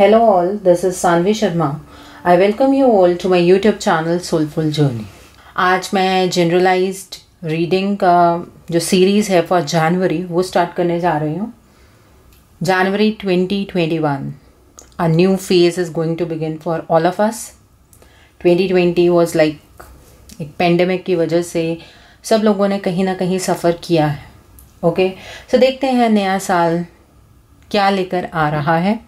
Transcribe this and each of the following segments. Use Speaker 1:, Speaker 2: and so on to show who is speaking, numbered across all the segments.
Speaker 1: Hello all, this is Sanvi Sharma. I welcome you all to my YouTube channel soulful journey आज मैं generalised reading का जो series है for January वो start करने जा रही हूँ January 2021 a new phase is going to begin for all of us 2020 was like एक पेंडेमिक की वजह से सब लोगों ने कहीं ना कहीं सफ़र किया है ओके okay? सो so, देखते हैं नया साल क्या लेकर आ रहा है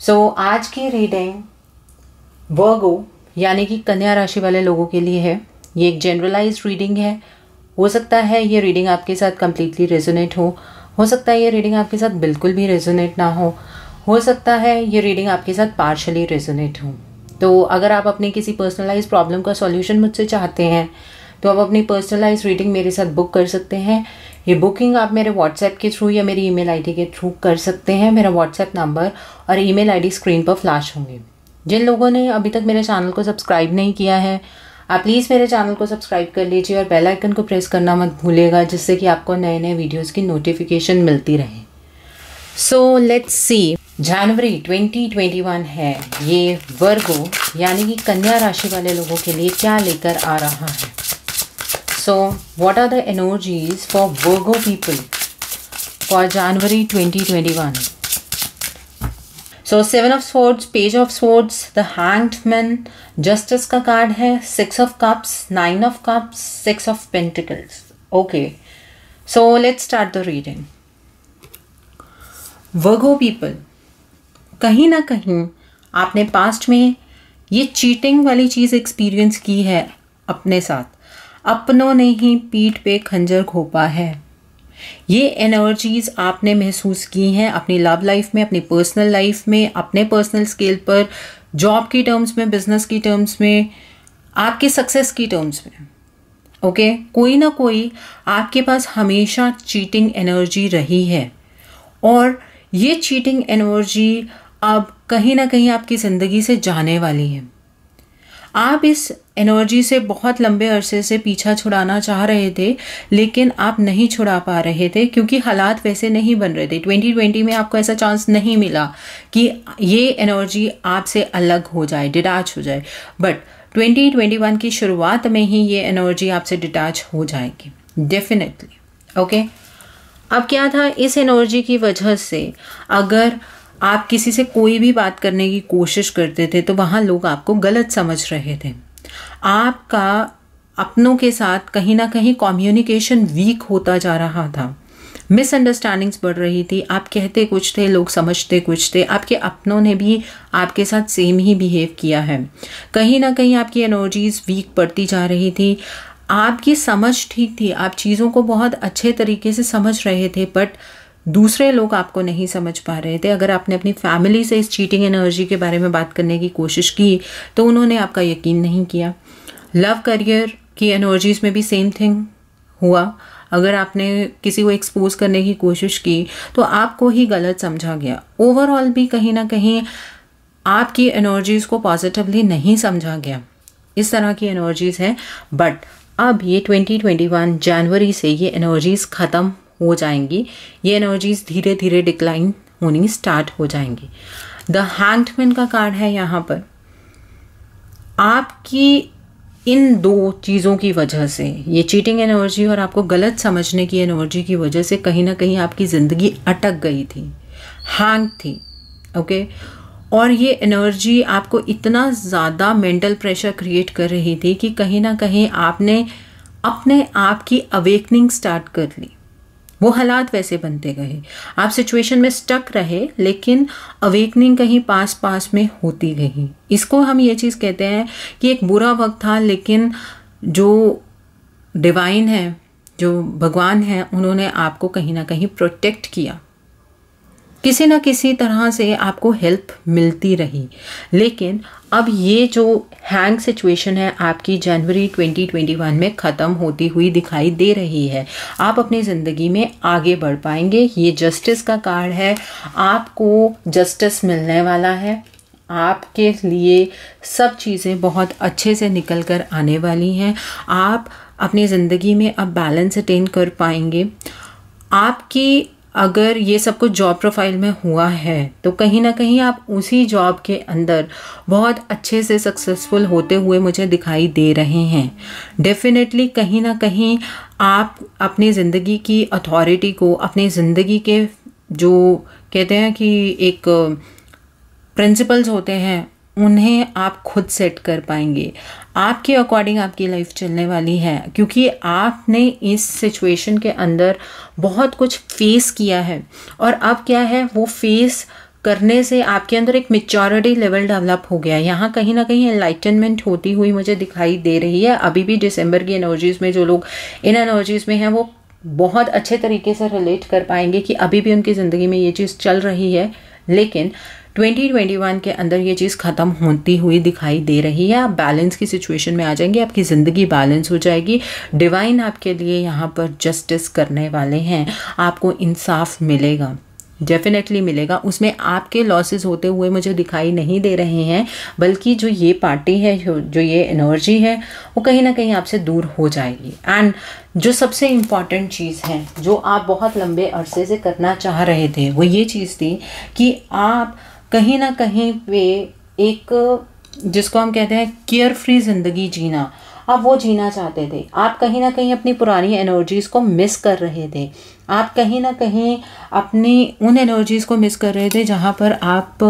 Speaker 1: सो so, आज की रीडिंग वर्गो यानी कि कन्या राशि वाले लोगों के लिए है ये एक जनरलाइज रीडिंग है हो सकता है ये रीडिंग आपके साथ कम्प्लीटली रेजोनेट हो हो सकता है ये रीडिंग आपके साथ बिल्कुल भी रेजोनेट ना हो हो सकता है ये रीडिंग आपके साथ पार्शली रेजोनेट हो तो अगर आप अपने किसी पर्सनलाइज प्रॉब्लम का सॉल्यूशन मुझसे चाहते हैं तो आप अपनी पर्सनलाइज रीडिंग मेरे साथ बुक कर सकते हैं ये बुकिंग आप मेरे व्हाट्सएप के थ्रू या मेरी ईमेल आईडी के थ्रू कर सकते हैं मेरा व्हाट्सएप नंबर और ईमेल आईडी स्क्रीन पर फ्लैश होंगे जिन लोगों ने अभी तक मेरे चैनल को सब्सक्राइब नहीं किया है आप प्लीज़ मेरे चैनल को सब्सक्राइब कर लीजिए और बेल आइकन को प्रेस करना मत भूलेगा जिससे कि आपको नए नए वीडियोस की नोटिफिकेशन मिलती रहे सो लेट्स सी जनवरी 2021 है ये वर्गो यानी कि कन्या राशि वाले लोगों के लिए क्या लेकर आ रहा है so what are the energies for Virgo people for January twenty twenty one so seven of swords page of swords the hanged man justice का कार्ड है six of cups nine of cups six of pentacles okay so let's start the reading Virgo people कहीं ना कहीं आपने past में ये cheating वाली चीज़ experience की है अपने साथ अपनों ने ही पीठ पे खंजर घोपा है ये एनर्जीज आपने महसूस की हैं अपनी लव लाइफ में अपनी पर्सनल लाइफ में अपने पर्सनल स्केल पर जॉब की टर्म्स में बिजनेस की टर्म्स में आपके सक्सेस की टर्म्स में ओके okay? कोई ना कोई आपके पास हमेशा चीटिंग एनर्जी रही है और ये चीटिंग एनर्जी अब कहीं ना कहीं आपकी ज़िंदगी से जाने वाली है आप इस एनर्जी से बहुत लंबे अरसे से पीछा छुड़ाना चाह रहे थे लेकिन आप नहीं छुड़ा पा रहे थे क्योंकि हालात वैसे नहीं बन रहे थे 2020 में आपको ऐसा चांस नहीं मिला कि ये एनर्जी आपसे अलग हो जाए डिटैच हो जाए बट 2021 की शुरुआत में ही ये एनर्जी आपसे डिटैच हो जाएगी डेफिनेटली ओके अब क्या था इस एनर्जी की वजह से अगर आप किसी से कोई भी बात करने की कोशिश करते थे तो वहाँ लोग आपको गलत समझ रहे थे आपका अपनों के साथ कहीं ना कहीं कम्युनिकेशन वीक होता जा रहा था मिसअंडरस्टैंडिंग्स बढ़ रही थी आप कहते कुछ थे लोग समझते कुछ थे आपके अपनों ने भी आपके साथ सेम ही बिहेव किया है कहीं ना कहीं आपकी एनर्जीज वीक पड़ती जा रही थी आपकी समझ ठीक थी आप चीज़ों को बहुत अच्छे तरीके से समझ रहे थे बट दूसरे लोग आपको नहीं समझ पा रहे थे अगर आपने अपनी फैमिली से इस चीटिंग एनर्जी के बारे में बात करने की कोशिश की तो उन्होंने आपका यकीन नहीं किया लव करियर की एनर्जीज में भी सेम थिंग हुआ अगर आपने किसी को एक्सपोज करने की कोशिश की तो आपको ही गलत समझा गया ओवरऑल भी कहीं ना कहीं आपकी एनर्जीज को पॉजिटिवली नहीं समझा गया इस तरह की एनर्जीज हैं बट अब ये 2021 जनवरी से ये एनर्जीज ख़त्म हो जाएंगी ये एनर्जीज धीरे धीरे डिक्लाइन होनी स्टार्ट हो जाएंगी द हैंडमैन का कार्ड है यहाँ पर आपकी इन दो चीज़ों की वजह से ये चीटिंग एनर्जी और आपको गलत समझने की एनर्जी की वजह से कहीं ना कहीं आपकी ज़िंदगी अटक गई थी हैंग थी ओके और ये एनर्जी आपको इतना ज़्यादा मेंटल प्रेशर क्रिएट कर रही थी कि कहीं ना कहीं आपने अपने आप की अवेकनिंग स्टार्ट कर ली वो हालात वैसे बनते गए आप सिचुएशन में स्टक रहे लेकिन अवेकनिंग कहीं पास पास में होती गई इसको हम ये चीज़ कहते हैं कि एक बुरा वक्त था लेकिन जो डिवाइन है जो भगवान है उन्होंने आपको कहीं ना कहीं प्रोटेक्ट किया किसी ना किसी तरह से आपको हेल्प मिलती रही लेकिन अब ये जो हैंग सिचुएशन है आपकी जनवरी 2021 में ख़त्म होती हुई दिखाई दे रही है आप अपनी ज़िंदगी में आगे बढ़ पाएंगे ये जस्टिस का कार्ड है आपको जस्टिस मिलने वाला है आपके लिए सब चीज़ें बहुत अच्छे से निकल कर आने वाली हैं आप अपनी ज़िंदगी में अब बैलेंस अटेन कर पाएंगे आपकी अगर ये सब कुछ जॉब प्रोफाइल में हुआ है तो कहीं ना कहीं आप उसी जॉब के अंदर बहुत अच्छे से सक्सेसफुल होते हुए मुझे दिखाई दे रहे हैं डेफिनेटली कहीं ना कहीं आप अपनी ज़िंदगी की अथॉरिटी को अपनी ज़िंदगी के जो कहते हैं कि एक प्रिंसिपल्स होते हैं उन्हें आप खुद सेट कर पाएंगे आपके अकॉर्डिंग आपकी लाइफ चलने वाली है क्योंकि आपने इस सिचुएशन के अंदर बहुत कुछ फेस किया है और अब क्या है वो फेस करने से आपके अंदर एक मेच्योरिटी लेवल डेवलप हो गया है यहाँ कहीं ना कहीं एनलाइटनमेंट होती हुई मुझे दिखाई दे रही है अभी भी दिसंबर की एनर्जीज में जो लोग इन एनर्जीज में हैं वो बहुत अच्छे तरीके से रिलेट कर पाएंगे कि अभी भी उनकी ज़िंदगी में ये चीज़ चल रही है लेकिन 2021 के अंदर ये चीज़ ख़त्म होती हुई दिखाई दे रही है आप बैलेंस की सिचुएशन में आ जाएंगे आपकी ज़िंदगी बैलेंस हो जाएगी डिवाइन आपके लिए यहाँ पर जस्टिस करने वाले हैं आपको इंसाफ मिलेगा डेफिनेटली मिलेगा उसमें आपके लॉसेस होते हुए मुझे दिखाई नहीं दे रहे हैं बल्कि जो ये पार्टी है जो ये एनर्जी है वो कहीं ना कहीं आपसे दूर हो जाएगी एंड जो सबसे इम्पॉर्टेंट चीज़ है जो आप बहुत लंबे अरसे से करना चाह रहे थे वो ये चीज़ थी कि आप कहीं ना कहीं वे एक जिसको हम कहते हैं केयर फ्री ज़िंदगी जीना आप वो जीना चाहते थे आप कहीं ना कहीं अपनी पुरानी एनर्जीज़ को मिस कर रहे थे आप कहीं ना कहीं अपनी उन एनर्जीज़ को मिस कर रहे थे जहाँ पर आप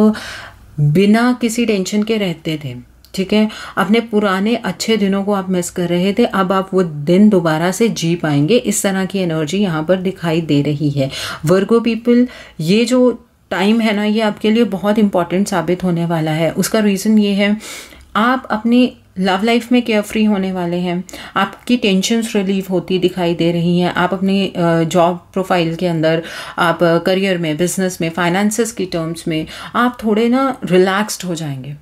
Speaker 1: बिना किसी टेंशन के रहते थे ठीक है अपने पुराने अच्छे दिनों को आप मिस कर रहे थे अब आप वो दिन दोबारा से जी पाएंगे इस तरह की एनर्जी यहाँ पर दिखाई दे रही है वर्गो पीपल ये जो टाइम है ना ये आपके लिए बहुत इंपॉर्टेंट साबित होने वाला है उसका रीज़न ये है आप अपनी लव लाइफ में केयर फ्री होने वाले हैं आपकी टेंशन्स रिलीव होती दिखाई दे रही हैं आप अपने जॉब प्रोफाइल के अंदर आप करियर में बिजनेस में फाइनेंसेस की टर्म्स में आप थोड़े ना रिलैक्स्ड हो जाएंगे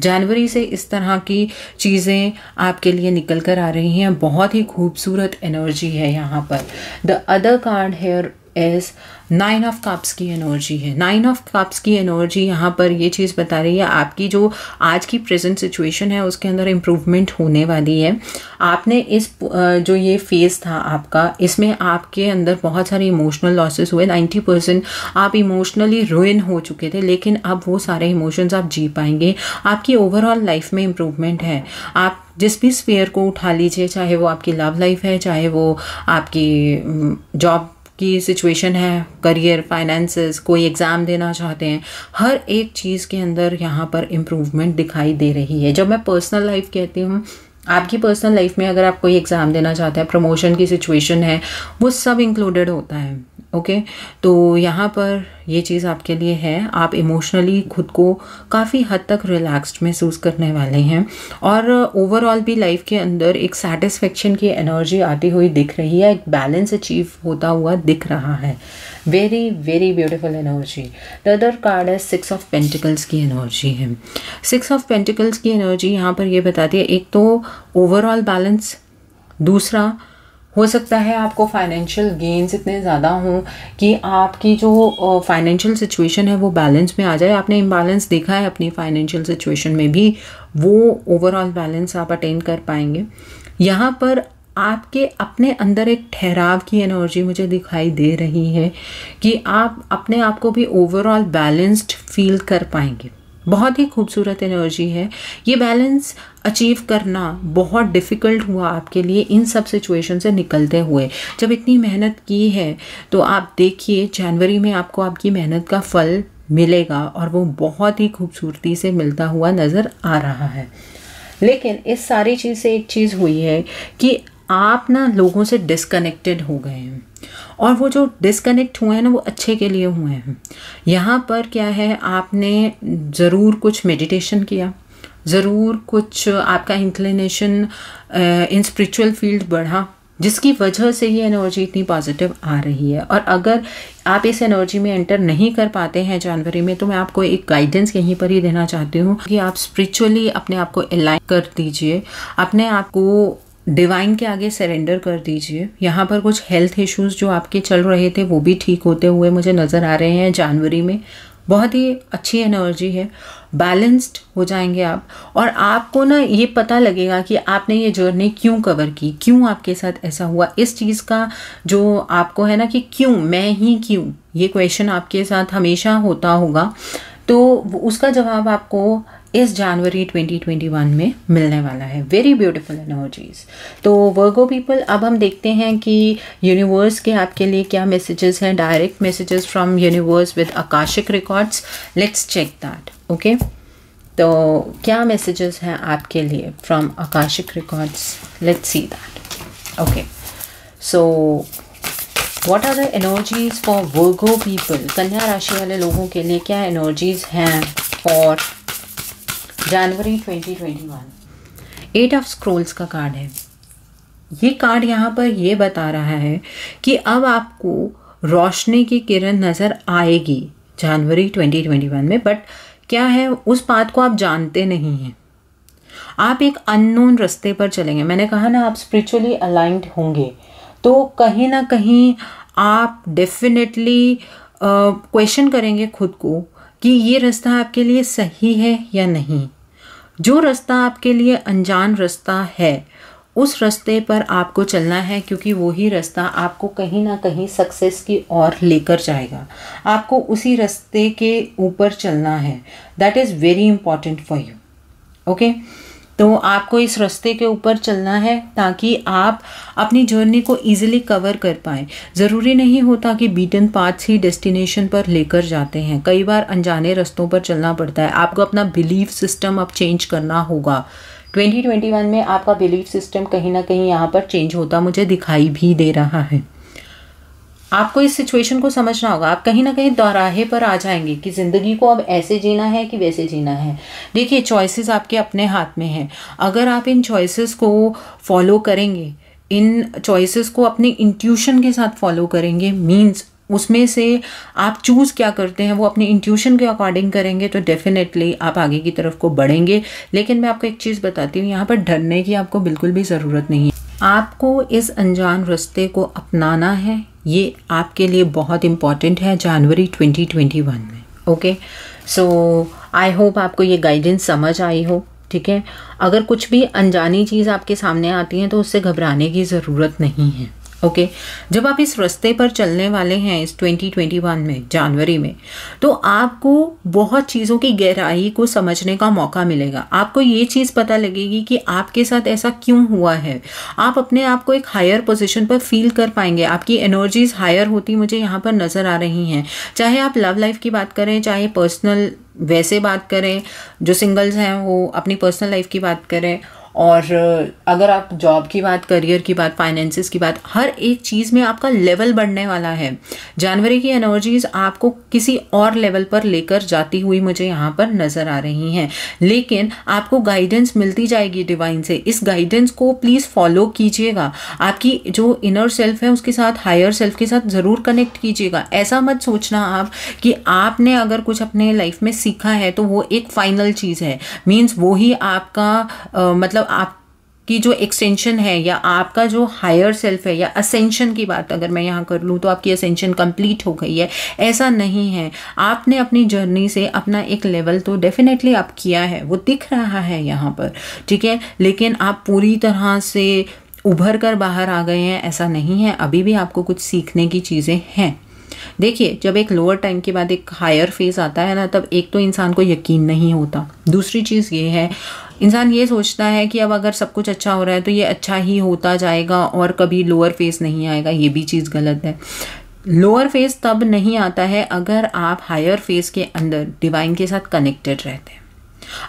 Speaker 1: जनवरी से इस तरह की चीज़ें आपके लिए निकल कर आ रही हैं बहुत ही खूबसूरत एनर्जी है यहाँ पर the other card here is nine of cups की एनर्जी है नाइन ऑफ कप्स की एनर्जी यहाँ पर ये चीज़ बता रही है आपकी जो आज की प्रेजेंट सिचुएशन है उसके अंदर इम्प्रूवमेंट होने वाली है आपने इस जो ये फेज़ था आपका इसमें आपके अंदर बहुत सारे इमोशनल लॉसेस हुए नाइन्टी परसेंट आप इमोशनली रुइन हो चुके थे लेकिन अब वो सारे इमोशंस आप जी पाएंगे आपकी ओवरऑल लाइफ में इम्प्रूवमेंट है आप जिस भी स्पेयर को उठा लीजिए चाहे वो आपकी लव लाइफ है चाहे वो आपकी जॉब की सिचुएशन है करियर फाइनेंसेस कोई एग्ज़ाम देना चाहते हैं हर एक चीज़ के अंदर यहाँ पर इम्प्रूवमेंट दिखाई दे रही है जब मैं पर्सनल लाइफ कहती हूँ आपकी पर्सनल लाइफ में अगर आप कोई एग्ज़ाम देना चाहते हैं प्रमोशन की सिचुएशन है वो सब इंक्लूडेड होता है ओके okay? तो यहाँ पर ये चीज़ आपके लिए है आप इमोशनली खुद को काफ़ी हद तक रिलैक्स्ड महसूस करने वाले हैं और ओवरऑल भी लाइफ के अंदर एक सेटिस्फेक्शन की एनर्जी आती हुई दिख रही है एक बैलेंस अचीव होता हुआ दिख रहा है very very beautiful energy the other card है सिक्स ऑफ पेंटिकल्स की एनर्जी है सिक्स ऑफ पेंटिकल्स की एनर्जी यहाँ पर यह बताती है एक तो ओवरऑल बैलेंस दूसरा हो सकता है आपको फाइनेंशियल गेन्स इतने ज़्यादा हों कि आपकी जो फाइनेंशियल सिचुएशन है वो बैलेंस में आ जाए आपने इम्बैलेंस देखा है अपनी फाइनेंशियल सिचुएशन में भी वो ओवरऑल बैलेंस आप अटेन कर पाएंगे यहाँ पर आपके अपने अंदर एक ठहराव की एनर्जी मुझे दिखाई दे रही है कि आप अपने आप को भी ओवरऑल बैलेंस्ड फील कर पाएंगे बहुत ही खूबसूरत एनर्जी है ये बैलेंस अचीव करना बहुत डिफ़िकल्ट हुआ आपके लिए इन सब सिचुएशन से निकलते हुए जब इतनी मेहनत की है तो आप देखिए जनवरी में आपको आपकी मेहनत का फल मिलेगा और वो बहुत ही खूबसूरती से मिलता हुआ नज़र आ रहा है लेकिन इस सारी चीज़ से एक चीज़ हुई है कि आप ना लोगों से डिसकनेक्टेड हो गए हैं और वो जो डिसकनेक्ट हुए हैं ना वो अच्छे के लिए हुए हैं यहाँ पर क्या है आपने ज़रूर कुछ मेडिटेशन किया ज़रूर कुछ आपका इंक्लिनेशन इन स्पिरिचुअल फील्ड बढ़ा जिसकी वजह से ये एनर्जी इतनी पॉजिटिव आ रही है और अगर आप इस एनर्जी में एंटर नहीं कर पाते हैं जनवरी में तो मैं आपको एक गाइडेंस यहीं पर ही देना चाहती हूँ कि आप स्पिरिचुअली अपने आप को अलाइन कर दीजिए अपने आप को डिवाइन के आगे सरेंडर कर दीजिए यहाँ पर कुछ हेल्थ इश्यूज जो आपके चल रहे थे वो भी ठीक होते हुए मुझे नज़र आ रहे हैं जनवरी में बहुत ही अच्छी एनर्जी है बैलेंस्ड हो जाएंगे आप और आपको ना ये पता लगेगा कि आपने ये जर्नी क्यों कवर की क्यों आपके साथ ऐसा हुआ इस चीज़ का जो आपको है ना कि क्यों मैं ही क्यों ये क्वेश्चन आपके साथ हमेशा होता होगा तो उसका जवाब आपको इस जनवरी 2021 में मिलने वाला है वेरी ब्यूटीफुल एनर्जीज तो वर्गो पीपल अब हम देखते हैं कि यूनिवर्स के आपके लिए क्या मैसेजेस हैं direct messages from universe with Akashic records let's check that okay तो क्या मैसेजेस हैं आपके लिए from Akashic records let's see that okay so what are the energies for Virgo people कन्या राशि वाले लोगों के लिए क्या एनर्जीज हैं for January 2021 eight of scrolls का कार्ड है ये कार्ड यहाँ पर ये बता रहा है कि अब आपको रोशनी की किरण नज़र आएगी जनवरी 2021 में बट क्या है उस बात को आप जानते नहीं हैं आप एक अननोन रास्ते पर चलेंगे मैंने कहा ना आप स्पिरिचुअली अलाइंट होंगे तो कहीं ना कहीं आप डेफिनेटली क्वेश्चन uh, करेंगे खुद को कि ये रास्ता आपके लिए सही है या नहीं जो रास्ता आपके लिए अनजान रास्ता है उस रास्ते पर आपको चलना है क्योंकि वही रास्ता आपको कहीं ना कहीं सक्सेस की ओर लेकर जाएगा आपको उसी रास्ते के ऊपर चलना है that is very important for you okay तो आपको इस रास्ते के ऊपर चलना है ताकि आप अपनी जर्नी को इजीली कवर कर पाएँ ज़रूरी नहीं होता कि बीटन पाथ्स ही डेस्टिनेशन पर लेकर जाते हैं कई बार अनजाने रास्तों पर चलना पड़ता है आपको अपना बिलीफ सिस्टम अब चेंज करना होगा 2021 में आपका बिलीफ सिस्टम कहीं ना कहीं यहाँ पर चेंज होता मुझे दिखाई भी दे रहा है आपको इस सिचुएशन को समझना होगा आप कहीं ना कहीं दौराहे पर आ जाएंगे कि ज़िंदगी को अब ऐसे जीना है कि वैसे जीना है देखिए चॉइसेस आपके अपने हाथ में हैं अगर आप इन चॉइसेस को फॉलो करेंगे इन चॉइसेस को अपने इंट्यूशन के साथ फॉलो करेंगे मीन्स उसमें से आप चूज़ क्या करते हैं वो अपने इंट्यूशन के अकॉर्डिंग करेंगे तो डेफिनेटली आप आगे की तरफ को बढ़ेंगे लेकिन मैं आपको एक चीज़ बताती हूँ यहाँ पर डरने की आपको बिल्कुल भी ज़रूरत नहीं है आपको इस अनजान रास्ते को अपनाना है ये आपके लिए बहुत इम्पॉर्टेंट है जनवरी 2021 में ओके सो आई होप आपको ये गाइडेंस समझ आई हो ठीक है अगर कुछ भी अनजानी चीज़ आपके सामने आती है तो उससे घबराने की ज़रूरत नहीं है ओके जब आप इस रास्ते पर चलने वाले हैं इस 2021 में जनवरी में तो आपको बहुत चीज़ों की गहराई को समझने का मौका मिलेगा आपको ये चीज़ पता लगेगी कि आपके साथ ऐसा क्यों हुआ है आप अपने आप को एक हायर पोजीशन पर फील कर पाएंगे आपकी एनर्जीज हायर होती मुझे यहाँ पर नज़र आ रही हैं चाहे आप लव लाइफ की बात करें चाहे पर्सनल वैसे बात करें जो सिंगल्स हैं वो अपनी पर्सनल लाइफ की बात करें और अगर आप जॉब की बात करियर की बात फाइनेंसिस की बात हर एक चीज़ में आपका लेवल बढ़ने वाला है जानवरी की एनर्जीज आपको किसी और लेवल पर लेकर जाती हुई मुझे यहाँ पर नज़र आ रही हैं लेकिन आपको गाइडेंस मिलती जाएगी डिवाइन से इस गाइडेंस को प्लीज़ फॉलो कीजिएगा आपकी जो इनर सेल्फ है उसके साथ हायर सेल्फ के साथ ज़रूर कनेक्ट कीजिएगा ऐसा मत सोचना आप कि आपने अगर कुछ अपने लाइफ में सीखा है तो वो एक फाइनल चीज़ है मीन्स वो ही आपका आ, मतलब मतलब आप जो एक्सटेंशन है या आपका जो हायर सेल्फ है या असेंशन की बात अगर मैं यहाँ कर लूँ तो आपकी असेंशन कंप्लीट हो गई है ऐसा नहीं है आपने अपनी जर्नी से अपना एक लेवल तो डेफिनेटली आप किया है वो दिख रहा है यहाँ पर ठीक है लेकिन आप पूरी तरह से उभर कर बाहर आ गए हैं ऐसा नहीं है अभी भी आपको कुछ सीखने की चीज़ें हैं देखिए जब एक लोअर टाइम के बाद एक हायर फेज आता है ना तब एक तो इंसान को यकीन नहीं होता दूसरी चीज़ ये है इंसान ये सोचता है कि अब अगर सब कुछ अच्छा हो रहा है तो ये अच्छा ही होता जाएगा और कभी लोअर फेस नहीं आएगा ये भी चीज़ गलत है लोअर फेस तब नहीं आता है अगर आप हायर फेस के अंदर डिवाइन के साथ कनेक्टेड रहते हैं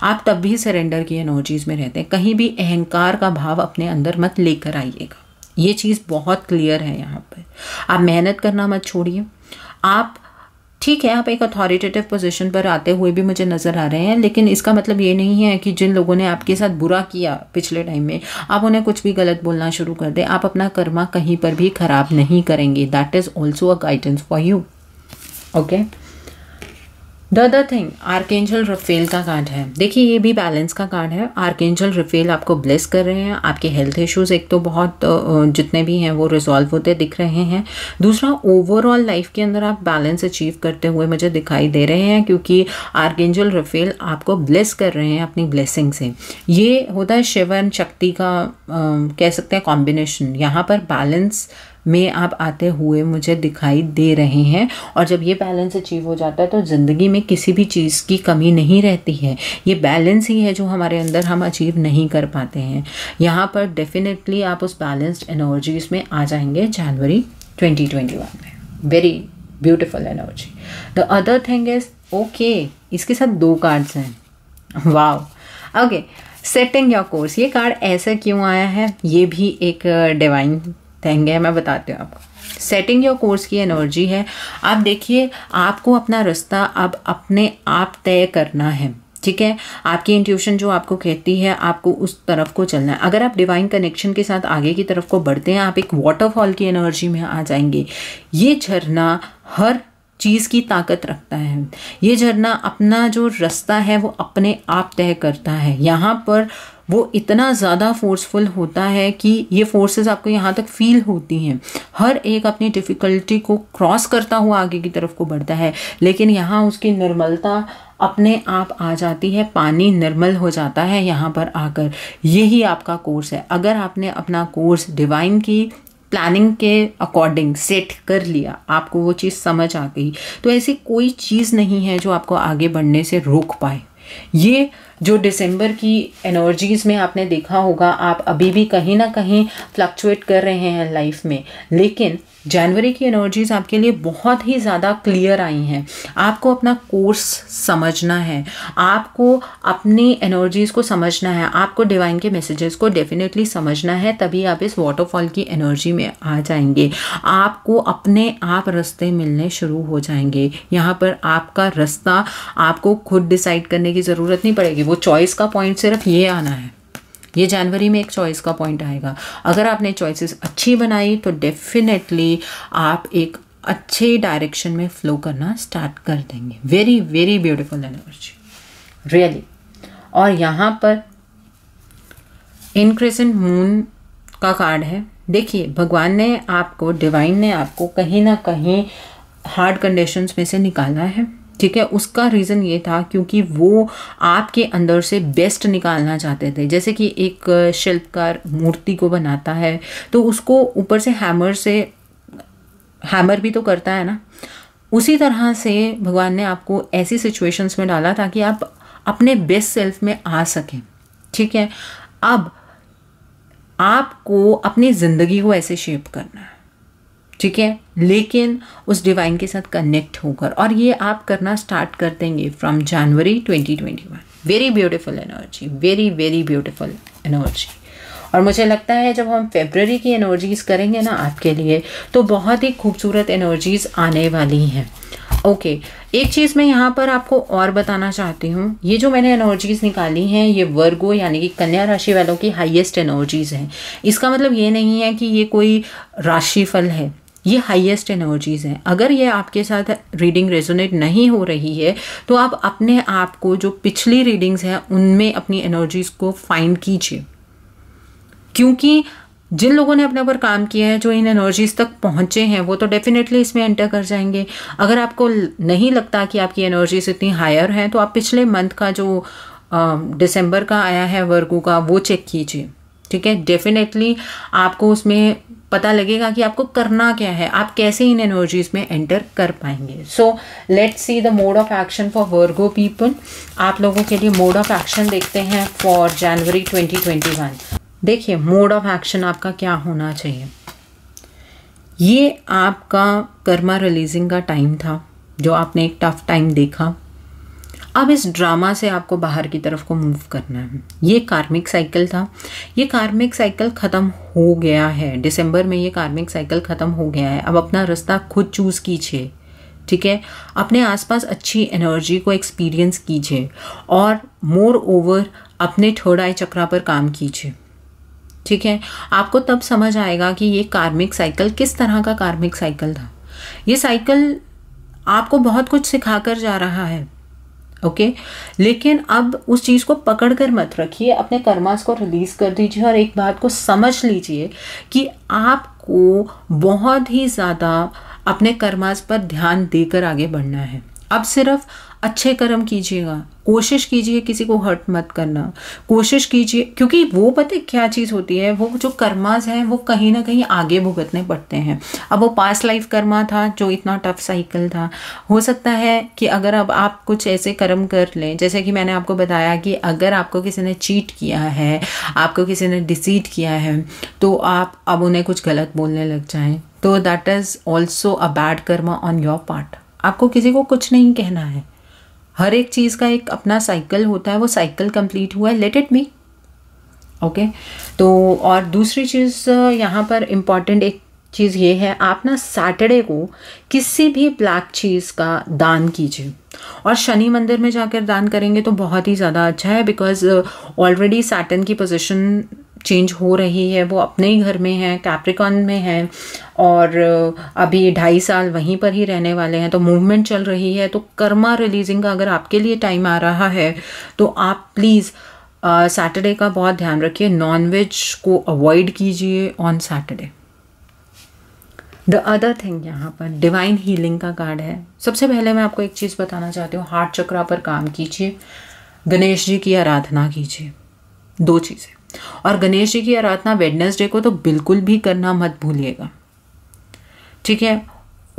Speaker 1: आप तब भी सरेंडर की एनर्जीज में रहते हैं कहीं भी अहंकार का भाव अपने अंदर मत लेकर आइएगा ये चीज़ बहुत क्लियर है यहाँ पर आप मेहनत करना मत छोड़िए आप ठीक है आप एक अथॉरिटेटिव पोजीशन पर आते हुए भी मुझे नज़र आ रहे हैं लेकिन इसका मतलब ये नहीं है कि जिन लोगों ने आपके साथ बुरा किया पिछले टाइम में आप उन्हें कुछ भी गलत बोलना शुरू कर दें आप अपना कर्मा कहीं पर भी ख़राब नहीं करेंगे that is also a guidance for you okay the other thing archangel Raphael का कार्ड है देखिए ये भी बैलेंस का कार्ड है आर्केंजल रफेल आपको ब्लेस कर रहे हैं आपके हेल्थ इश्यूज एक तो बहुत जितने भी हैं वो रिजॉल्व होते दिख रहे हैं दूसरा ओवरऑल लाइफ के अंदर आप बैलेंस अचीव करते हुए मुझे दिखाई दे रहे हैं क्योंकि आर्केंजल रफेल आपको ब्लेस कर रहे हैं अपनी ब्लेसिंग से ये होता है शिव एंड शक्ति का आ, कह सकते हैं कॉम्बिनेशन यहाँ पर बैलेंस में आप आते हुए मुझे दिखाई दे रहे हैं और जब ये बैलेंस अचीव हो जाता है तो ज़िंदगी में किसी भी चीज़ की कमी नहीं रहती है ये बैलेंस ही है जो हमारे अंदर हम अचीव नहीं कर पाते हैं यहाँ पर डेफिनेटली आप उस बैलेंस्ड एनर्जीज में आ जाएंगे जनवरी 2021 में very beautiful energy the other thing is okay इसके साथ दो कार्ड्स हैं wow okay setting your course ये कार्ड ऐसा क्यों आया है ये भी एक डिवाइन uh, महंगे हैं मैं बताती हूँ आपको सेटिंग योर कोर्स की एनर्जी है आप देखिए आपको अपना रास्ता अब अपने आप तय करना है ठीक है आपकी इंट्यूशन जो आपको कहती है आपको उस तरफ को चलना है अगर आप डिवाइन कनेक्शन के साथ आगे की तरफ को बढ़ते हैं आप एक वाटरफॉल की एनर्जी में आ जाएंगे ये झरना हर चीज़ की ताकत रखता है ये झरना अपना जो रास्ता है वो अपने आप तय करता है यहाँ पर वो इतना ज़्यादा फोर्सफुल होता है कि ये फोर्सेस आपको यहाँ तक फील होती हैं हर एक अपनी डिफ़िकल्टी को क्रॉस करता हुआ आगे की तरफ को बढ़ता है लेकिन यहाँ उसकी निर्मलता अपने आप आ जाती है पानी निर्मल हो जाता है यहाँ पर आकर यही आपका कोर्स है अगर आपने अपना कोर्स डिवाइन की प्लानिंग के अकॉर्डिंग सेट कर लिया आपको वो चीज़ समझ आ गई तो ऐसी कोई चीज़ नहीं है जो आपको आगे बढ़ने से रोक पाए ये जो दिसंबर की एनर्जीज़ में आपने देखा होगा आप अभी भी कहीं ना कहीं फ्लक्चुएट कर रहे हैं लाइफ में लेकिन जनवरी की एनर्जीज आपके लिए बहुत ही ज़्यादा क्लियर आई हैं आपको अपना कोर्स समझना है आपको अपनी एनर्जीज़ को समझना है आपको डिवाइन के मैसेजेस को डेफिनेटली समझना है तभी आप इस वाटरफॉल की एनर्जी में आ जाएंगे आपको अपने आप रास्ते मिलने शुरू हो जाएंगे यहाँ पर आपका रास्ता आपको खुद डिसाइड करने की ज़रूरत नहीं पड़ेगी वो वो चॉइस का पॉइंट सिर्फ ये आना है ये जनवरी में एक चॉइस का पॉइंट आएगा अगर आपने चॉइसेस अच्छी बनाई तो डेफिनेटली आप एक अच्छे डायरेक्शन में फ्लो करना स्टार्ट कर देंगे very very beautiful energy really और यहाँ पर इनक्रेसेंट मून का कार्ड है देखिए भगवान ने आपको डिवाइन ने आपको कहीं ना कहीं हार्ड कंडीशंस में से निकाला है ठीक है उसका रीज़न ये था क्योंकि वो आपके अंदर से बेस्ट निकालना चाहते थे जैसे कि एक शिल्पकार मूर्ति को बनाता है तो उसको ऊपर से हैमर से हैमर भी तो करता है ना उसी तरह से भगवान ने आपको ऐसी सिचुएशंस में डाला ताकि आप अपने बेस्ट सेल्फ में आ सकें ठीक है अब आपको अपनी ज़िंदगी को ऐसे शेप करना है ठीक है लेकिन उस डिवाइन के साथ कनेक्ट होकर और ये आप करना स्टार्ट कर देंगे from January 2021 very beautiful energy very very beautiful energy और मुझे लगता है जब हम फेबररी की एनर्जीज़ करेंगे ना आपके लिए तो बहुत ही खूबसूरत एनर्जीज़ आने वाली हैं ओके okay, एक चीज़ मैं यहाँ पर आपको और बताना चाहती हूँ ये जो मैंने एनर्जीज़ निकाली हैं ये वर्गो यानी कि कन्या राशि वालों की हाईएस्ट एनर्जीज़ हैं इसका मतलब ये नहीं है कि ये कोई राशिफल है ये हाईएस्ट एनर्जीज हैं अगर ये आपके साथ रीडिंग रेजोनेट नहीं हो रही है तो आप अपने आप को जो पिछली रीडिंग्स हैं उनमें अपनी एनर्जीज को फाइंड कीजिए क्योंकि जिन लोगों ने अपने ऊपर काम किया है जो इन एनर्जीज तक पहुंचे हैं वो तो डेफिनेटली इसमें एंटर कर जाएंगे अगर आपको नहीं लगता कि आपकी एनर्जीज इतनी हायर हैं तो आप पिछले मंथ का जो दिसंबर का आया है वर्गो का वो चेक कीजिए ठीक है डेफिनेटली आपको उसमें पता लगेगा कि आपको करना क्या है आप कैसे इन एनर्जीज में एंटर कर पाएंगे so let's see the mode of action for Virgo people आप लोगों के लिए मोड ऑफ एक्शन देखते हैं फॉर जनवरी 2021 देखिए मोड ऑफ एक्शन आपका क्या होना चाहिए ये आपका कर्मा रिलीजिंग का टाइम था जो आपने एक टफ टाइम देखा अब इस ड्रामा से आपको बाहर की तरफ को मूव करना है ये कार्मिक साइकिल था ये कार्मिक साइकिल ख़त्म हो गया है दिसंबर में ये कार्मिक साइकिल ख़त्म हो गया है अब अपना रास्ता खुद चूज़ कीजिए ठीक है अपने आसपास अच्छी एनर्जी को एक्सपीरियंस कीजिए और मोर ओवर अपने थर्ड चक्रा पर काम कीजिए ठीक है आपको तब समझ आएगा कि ये कार्मिक साइकिल किस तरह का कार्मिक साइकिल था ये साइकिल आपको बहुत कुछ सिखा कर जा रहा है ओके लेकिन अब उस चीज़ को पकड़ कर मत रखिए अपने कर्मास को रिलीज़ कर दीजिए और एक बात को समझ लीजिए कि आपको बहुत ही ज़्यादा अपने कर्मास पर ध्यान देकर आगे बढ़ना है अब सिर्फ अच्छे कर्म कीजिएगा कोशिश कीजिए किसी को हर्ट मत करना कोशिश कीजिए क्योंकि वो पता क्या चीज़ होती है वो जो कर्माज हैं वो कहीं ना कहीं आगे भुगतने पड़ते हैं अब वो पास्ट लाइफ कर्मा था जो इतना टफ साइकिल था हो सकता है कि अगर अब आप कुछ ऐसे कर्म कर लें जैसे कि मैंने आपको बताया कि अगर आपको किसी ने चीट किया है आपको किसी ने डिसीट किया है तो आप अब उन्हें कुछ गलत बोलने लग जाएं तो that is also a bad karma on your part आपको किसी को कुछ नहीं कहना है हर एक चीज़ का एक अपना साइकिल होता है वो साइकिल कंप्लीट हुआ है लेट इट बी ओके तो और दूसरी चीज़ यहाँ पर इम्पॉर्टेंट एक चीज़ ये है आप ना सैटरडे को किसी भी ब्लैक चीज़ का दान कीजिए और शनि मंदिर में जाकर दान करेंगे तो बहुत ही ज़्यादा अच्छा है बिकॉज ऑलरेडी सैटन की पोजिशन चेंज हो रही है वो अपने ही घर में है कैप्रिकॉन में है और अभी ढाई साल वहीं पर ही रहने वाले हैं तो मूवमेंट चल रही है तो कर्मा रिलीजिंग का अगर आपके लिए टाइम आ रहा है तो आप प्लीज़ सैटरडे का बहुत ध्यान रखिए नॉनवेज को अवॉइड कीजिए on Saturday the other thing यहाँ पर डिवाइन हीलिंग का कार्ड है सबसे पहले मैं आपको एक चीज़ बताना चाहती हूँ हार्ट चक्रा पर काम कीजिए गणेश जी की आराधना कीजिए दो चीज़ें और गणेश जी की आराधना वेडनेसडे को तो बिल्कुल भी करना मत भूलिएगा ठीक है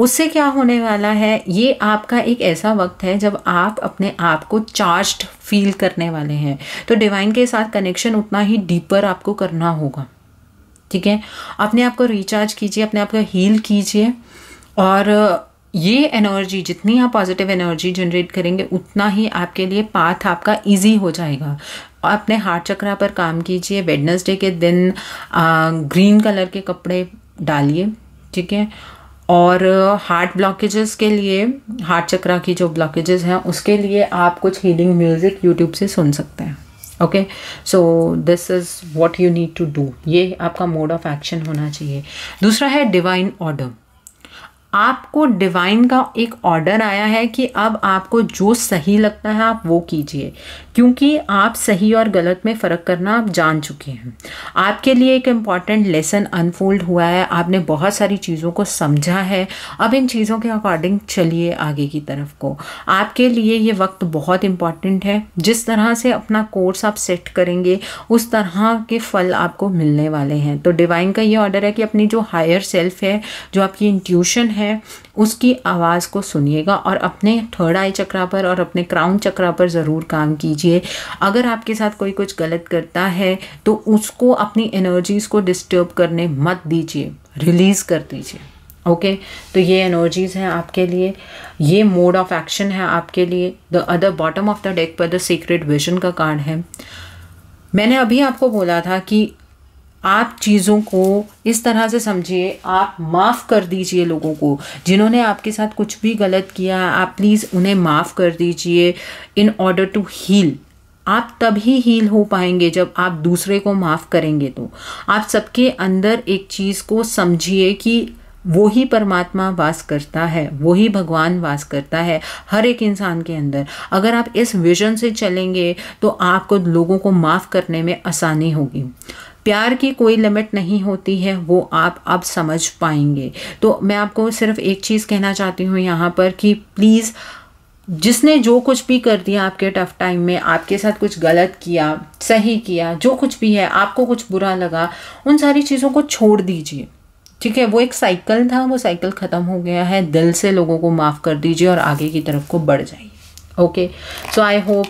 Speaker 1: उससे क्या होने वाला है ये आपका एक ऐसा वक्त है जब आप अपने आप को चार्ज्ड फील करने वाले हैं तो डिवाइन के साथ कनेक्शन उतना ही डीपर आपको करना होगा ठीक है अपने आप को रिचार्ज कीजिए अपने आप को हील कीजिए और ये एनर्जी जितनी आप पॉजिटिव एनर्जी जनरेट करेंगे उतना ही आपके लिए पाथ आपका इजी हो जाएगा अपने हार्ट चक्रा पर काम कीजिए वेडनसडे के दिन आ, ग्रीन कलर के कपड़े डालिए ठीक है और हार्ट ब्लॉकेजेस के लिए हार्ट चक्रा की जो ब्लॉकेजेस हैं उसके लिए आप कुछ हीलिंग म्यूज़िक यूट्यूब से सुन सकते हैं okay so this is what you need to do ये आपका मोड ऑफ एक्शन होना चाहिए दूसरा है डिवाइन ऑर्डर आपको डिवाइन का एक ऑर्डर आया है कि अब आपको जो सही लगता है आप वो कीजिए क्योंकि आप सही और गलत में फ़र्क करना आप जान चुके हैं आपके लिए एक इम्पॉर्टेंट लेसन अनफोल्ड हुआ है आपने बहुत सारी चीज़ों को समझा है अब इन चीज़ों के अकॉर्डिंग चलिए आगे की तरफ को आपके लिए ये वक्त बहुत इम्पॉर्टेंट है जिस तरह से अपना कोर्स आप सेट करेंगे उस तरह के फल आपको मिलने वाले हैं तो डिवाइन का ये ऑर्डर है कि अपनी जो हायर सेल्फ है जो आपकी इंट्यूशन है है उसकी आवाज़ को सुनिएगा और अपने थर्ड आई चक्रा पर और अपने क्राउन चक्रा पर ज़रूर काम कीजिए अगर आपके साथ कोई कुछ गलत करता है तो उसको अपनी एनर्जीज़ को डिस्टर्ब करने मत दीजिए रिलीज़ कर दीजिए ओके okay, तो ये एनर्जीज़ हैं आपके लिए ये मोड ऑफ एक्शन है आपके लिए the other bottom of the deck पर द सीक्रेट विजन का कार्ड है मैंने अभी आपको बोला था कि आप चीज़ों को इस तरह से समझिए आप माफ़ कर दीजिए लोगों को जिन्होंने आपके साथ कुछ भी गलत किया आप प्लीज़ उन्हें माफ़ कर दीजिए इन ऑर्डर टू हील आप तभी हील हो पाएंगे जब आप दूसरे को माफ़ करेंगे तो आप सबके अंदर एक चीज़ को समझिए कि वो ही परमात्मा वास करता है वो ही भगवान वास करता है हर एक इंसान के अंदर अगर आप इस विजन से चलेंगे तो आपको लोगों को माफ़ करने में आसानी होगी प्यार की कोई लिमिट नहीं होती है वो आप अब समझ पाएंगे तो मैं आपको सिर्फ एक चीज़ कहना चाहती हूँ यहाँ पर कि प्लीज़ जिसने जो कुछ भी कर दिया आपके टफ टाइम में आपके साथ कुछ गलत किया सही किया जो कुछ भी है आपको कुछ बुरा लगा उन सारी चीज़ों को छोड़ दीजिए ठीक है वो एक साइकिल था वो साइकिल ख़त्म हो गया है दिल से लोगों को माफ़ कर दीजिए और आगे की तरफ को बढ़ जाइए okay so I hope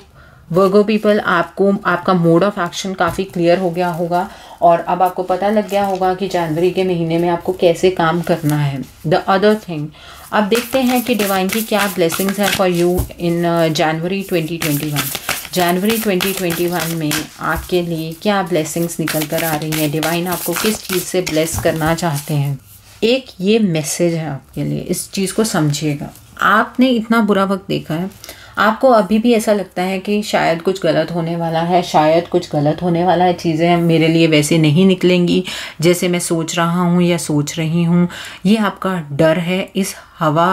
Speaker 1: Virgo people आपको आपका मोड ऑफ एक्शन काफ़ी क्लियर हो गया होगा और अब आपको पता लग गया होगा कि जनवरी के महीने में आपको कैसे काम करना है द अदर थिंग अब देखते हैं कि डिवाइन की क्या ब्लेसिंग्स हैं फॉर यू इन जनवरी 2021 जनवरी 2021 में आपके लिए क्या ब्लेसिंग्स निकल कर आ रही हैं डिवाइन आपको किस चीज़ से ब्लेस करना चाहते हैं एक ये मैसेज है आपके लिए इस चीज़ को समझिएगा आपने इतना बुरा वक्त देखा है आपको अभी भी ऐसा लगता है कि शायद कुछ गलत होने वाला है शायद कुछ गलत होने वाला है चीज़ें मेरे लिए वैसे नहीं निकलेंगी जैसे मैं सोच रहा हूँ या सोच रही हूँ ये आपका डर है इस हवा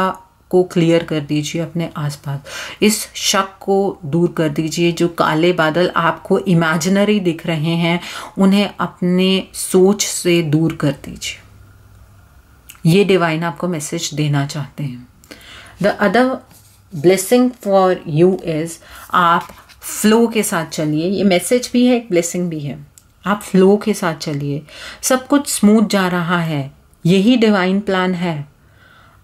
Speaker 1: को क्लियर कर दीजिए अपने आसपास इस शक को दूर कर दीजिए जो काले बादल आपको इमेजनरी दिख रहे हैं उन्हें अपने सोच से दूर कर दीजिए ये डिवाइन आपको मैसेज देना चाहते हैं the other blessing for you is आप फ्लो के साथ चलिए ये मैसेज भी है एक ब्लेसिंग भी है आप फ्लो के साथ चलिए सब कुछ स्मूथ जा रहा है यही डिवाइन प्लान है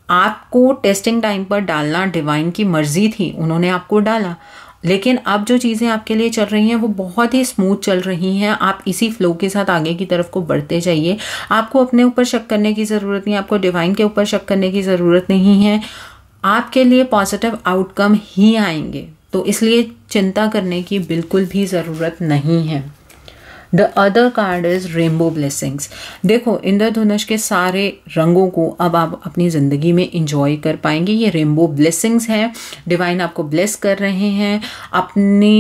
Speaker 1: आपको टेस्टिंग टाइम पर डालना डिवाइन की मर्जी थी उन्होंने आपको डाला लेकिन अब जो चीज़ें आपके लिए चल रही हैं वो बहुत ही स्मूथ चल रही हैं आप इसी फ्लो के साथ आगे की तरफ को बढ़ते जाइए आपको अपने ऊपर शक करने की ज़रूरत नहीं आपको डिवाइन के ऊपर शक करने की ज़रूरत नहीं है आपके लिए पॉजिटिव आउटकम ही आएंगे तो इसलिए चिंता करने की बिल्कुल भी ज़रूरत नहीं है the other card is rainbow blessings देखो इंद्रधनुष के सारे रंगों को अब आप अपनी ज़िंदगी में इंजॉय कर पाएंगे ये रेनबो ब्लेसिंग्स हैं डिवाइन आपको ब्लेस कर रहे हैं अपने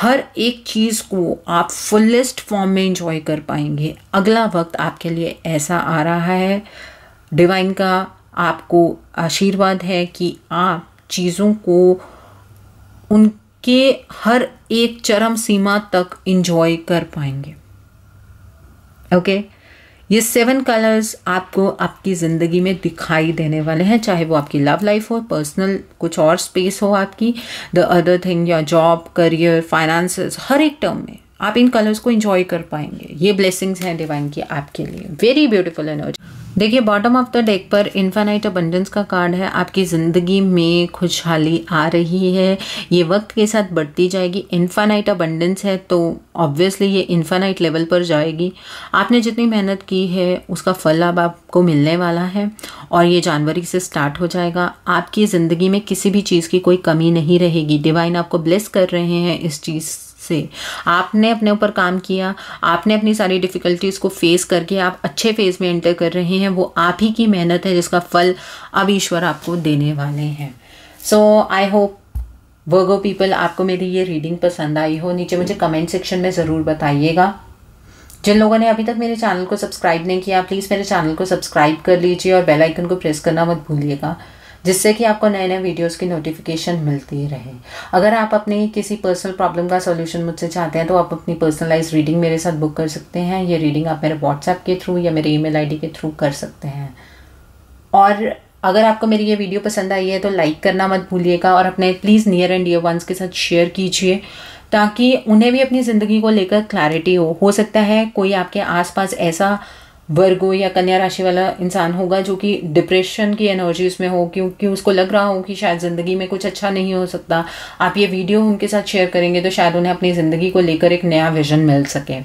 Speaker 1: हर एक चीज़ को आप फुलेस्ट फॉर्म में इंजॉय कर पाएंगे अगला वक्त आपके लिए ऐसा आ रहा है डिवाइन का आपको आशीर्वाद है कि आप चीज़ों को उनके हर एक चरम सीमा तक इंजॉय कर पाएंगे ओके okay? ये सेवन कलर्स आपको आपकी ज़िंदगी में दिखाई देने वाले हैं चाहे वो आपकी लव लाइफ हो पर्सनल कुछ और स्पेस हो आपकी द अदर थिंग या जॉब करियर फाइनेंसेस हर एक टर्म में आप इन कलर्स को इंजॉय कर पाएंगे ये ब्लेसिंग्स हैं डिवाइन की आपके लिए वेरी ब्यूटिफुल एनर्जी देखिए बॉटम ऑफ द डेक पर इन्फानाइट अबंडेंस का कार्ड है आपकी ज़िंदगी में खुशहाली आ रही है ये वक्त के साथ बढ़ती जाएगी इन्फानाइट अबंडेंस है तो ऑब्वियसली ये इन्फानाइट लेवल पर जाएगी आपने जितनी मेहनत की है उसका फल अब आपको मिलने वाला है और ये जनवरी से स्टार्ट हो जाएगा आपकी ज़िंदगी में किसी भी चीज़ की कोई कमी नहीं रहेगी डिवाइन आपको ब्लेस कर रहे हैं इस चीज़ से आपने अपने ऊपर काम किया आपने अपनी सारी डिफ़िकल्टीज़ को फेस करके आप अच्छे फेज़ में एंटर कर रहे हैं वो आप ही की मेहनत है जिसका फल अब ईश्वर आपको देने वाले हैं सो आई होप वर्गो पीपल आपको मेरी ये रीडिंग पसंद आई हो नीचे मुझे कमेंट सेक्शन में ज़रूर बताइएगा जिन लोगों ने अभी तक मेरे चैनल को सब्सक्राइब नहीं किया प्लीज़ मेरे चैनल को सब्सक्राइब कर लीजिए और बेल आइकन को प्रेस करना मत भूलिएगा जिससे कि आपको नए नए वीडियोस की नोटिफिकेशन मिलती रहे अगर आप अपने किसी पर्सनल प्रॉब्लम का सोल्यूशन मुझसे चाहते हैं तो आप अपनी पर्सनलाइज रीडिंग मेरे साथ बुक कर सकते हैं ये रीडिंग आप मेरे व्हाट्सएप के थ्रू या मेरे ईमेल आईडी के थ्रू कर सकते हैं और अगर आपको मेरी ये वीडियो पसंद आई है तो लाइक करना मत भूलिएगा और अपने please near and dear ones के साथ शेयर कीजिए ताकि उन्हें भी अपनी ज़िंदगी को लेकर क्लैरिटी हो हो सकता है कोई आपके आसपास ऐसा वर्गो या कन्या राशि वाला इंसान होगा जो कि डिप्रेशन की एनर्जी उसमें हो क्योंकि उसको लग रहा हो कि शायद ज़िंदगी में कुछ अच्छा नहीं हो सकता आप ये वीडियो उनके साथ शेयर करेंगे तो शायद उन्हें अपनी ज़िंदगी को लेकर एक नया विजन मिल सके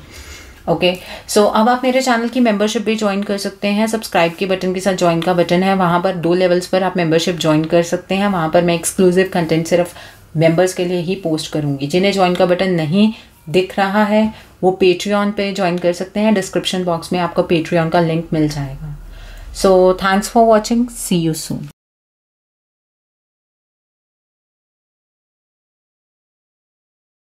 Speaker 1: ओके सो अब आप मेरे चैनल की मेंबरशिप भी ज्वाइन कर सकते हैं सब्सक्राइब के बटन के साथ ज्वाइन का बटन है वहाँ पर दो लेवल्स पर आप मेंबरशिप ज्वाइन कर सकते हैं वहाँ पर मैं एक्सक्लूसिव कंटेंट सिर्फ मेंबर्स के लिए ही पोस्ट करूँगी जिन्हें ज्वाइन का बटन नहीं दिख रहा है वो पेट्रियन पे ज्वाइन कर सकते हैं डिस्क्रिप्शन बॉक्स में आपको पेट्रियन का लिंक मिल जाएगा so thanks for watching see you soon